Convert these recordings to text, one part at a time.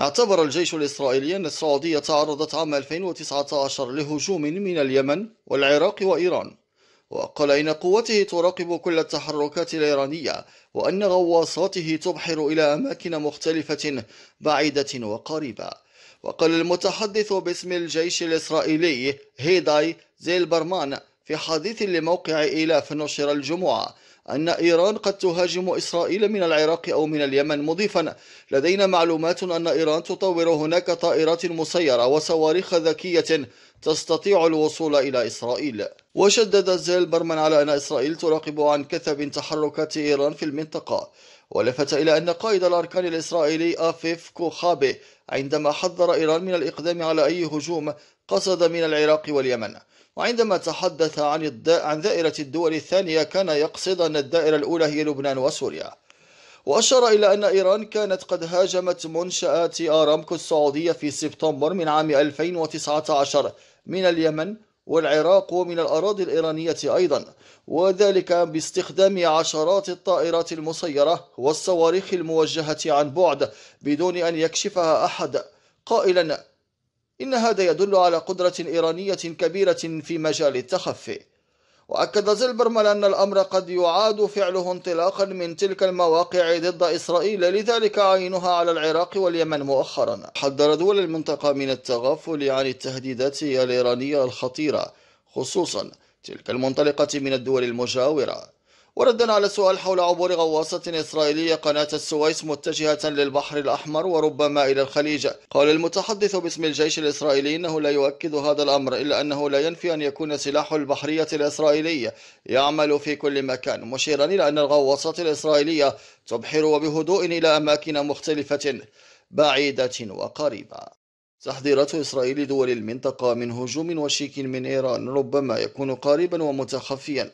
اعتبر الجيش الإسرائيلي أن السعودية تعرضت عام 2019 لهجوم من اليمن والعراق وإيران وقال إن قوته تراقب كل التحركات الإيرانية وأن غواصاته تبحر إلى أماكن مختلفة بعيدة وقريبة وقال المتحدث باسم الجيش الإسرائيلي هيداي زيلبرمان في حديث لموقع إيلاف نشر الجمعة أن إيران قد تهاجم إسرائيل من العراق أو من اليمن مضيفا لدينا معلومات أن إيران تطور هناك طائرات مسيرة وصواريخ ذكية تستطيع الوصول إلى إسرائيل وشدد زيل برمان على أن إسرائيل تراقب عن كثب تحركات إيران في المنطقة ولفت إلى أن قائد الأركان الإسرائيلي آفيف كوخابي عندما حذر إيران من الإقدام على أي هجوم قصد من العراق واليمن وعندما تحدث عن, الد... عن دائرة الدول الثانية كان يقصد أن الدائرة الأولى هي لبنان وسوريا وأشار إلى أن إيران كانت قد هاجمت منشآت أرامكو السعودية في سبتمبر من عام 2019 من اليمن والعراق ومن الأراضي الإيرانية أيضا وذلك باستخدام عشرات الطائرات المسيرة والصواريخ الموجهة عن بعد بدون أن يكشفها أحد قائلا إن هذا يدل على قدرة إيرانية كبيرة في مجال التخفي وأكد زيلبرمان أن الأمر قد يعاد فعله انطلاقا من تلك المواقع ضد إسرائيل لذلك عينها على العراق واليمن مؤخرا حذر دول المنطقة من التغافل عن التهديدات الإيرانية الخطيرة خصوصا تلك المنطلقة من الدول المجاورة وردا على سؤال حول عبور غواصة إسرائيلية قناة السويس متجهة للبحر الأحمر وربما إلى الخليج قال المتحدث باسم الجيش الإسرائيلي إنه لا يؤكد هذا الأمر إلا أنه لا ينفي أن يكون سلاح البحرية الإسرائيلية يعمل في كل مكان مشيرا إلى أن الغواصات الإسرائيلية تبحر وبهدوء إلى أماكن مختلفة بعيدة وقريبة تحذيرات إسرائيل دول المنطقة من هجوم وشيك من إيران ربما يكون قريبا ومتخفيا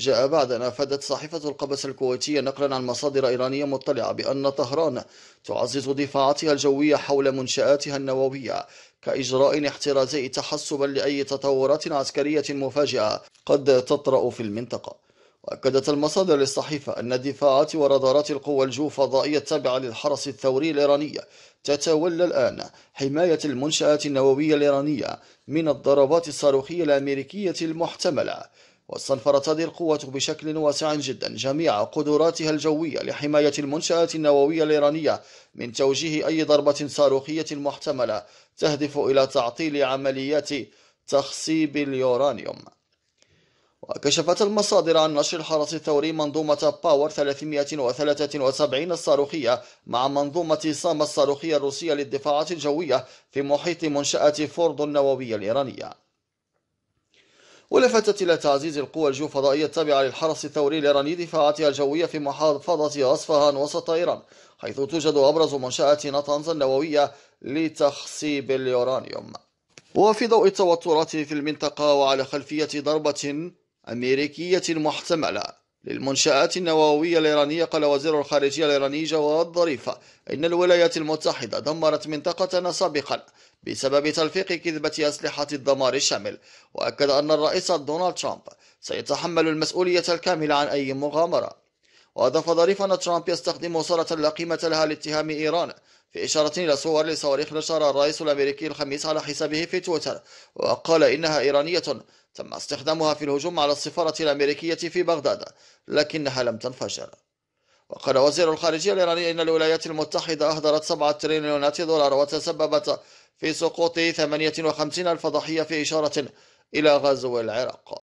جاء بعد أن أفادت صحيفة القبس الكويتية نقلا عن مصادر إيرانية مطلعة بأن طهران تعزز دفاعاتها الجوية حول منشآتها النووية كإجراء احترازي تحسبا لأي تطورات عسكرية مفاجئة قد تطرأ في المنطقة وأكدت المصادر للصحيفة أن الدفاعات ورادارات القوى الجو فضائية التابعة للحرس الثوري الإيراني تتولى الآن حماية المنشآت النووية الإيرانية من الضربات الصاروخية الأمريكية المحتملة واستنفرت هذه القوة بشكل واسع جدا جميع قدراتها الجوية لحماية المنشآت النووية الإيرانية من توجيه أي ضربة صاروخية محتملة تهدف إلى تعطيل عمليات تخصيب اليورانيوم وكشفت المصادر عن نشر الحرس الثوري منظومة باور 373 الصاروخية مع منظومة سام الصاروخية الروسية للدفاعات الجوية في محيط منشأة فورد النووية الإيرانية ولفتت إلى تعزيز القوى الجوفضائية التابعة للحرس الثوري الإيراني دفاعاتها الجوية في محافظة أصفهان وسط إيران حيث توجد أبرز منشآت نطنز النووية لتخصيب اليورانيوم وفي ضوء التوترات في المنطقة وعلى خلفية ضربة أمريكية محتملة للمنشآت النووية الإيرانية قال وزير الخارجية الإيراني جواد ظريف إن الولايات المتحدة دمرت منطقتنا سابقا بسبب تلفيق كذبة أسلحة الدمار الشامل وأكد أن الرئيس دونالد ترامب سيتحمل المسؤولية الكاملة عن أي مغامرة وأضاف ظريف أن ترامب يستخدم صورة لا قيمة لها لاتهام إيران في إشارة إلى صور لصواريخ نشرها الرئيس الأمريكي الخميس على حسابه في تويتر وقال إنها إيرانية تم استخدامها في الهجوم على السفارة الأمريكية في بغداد لكنها لم تنفجر وقال وزير الخارجية الإيراني إن الولايات المتحدة أهدرت 7 تريليونات دولار وتسببت في سقوط 58 ألف ضحية في إشارة إلى غزو العراق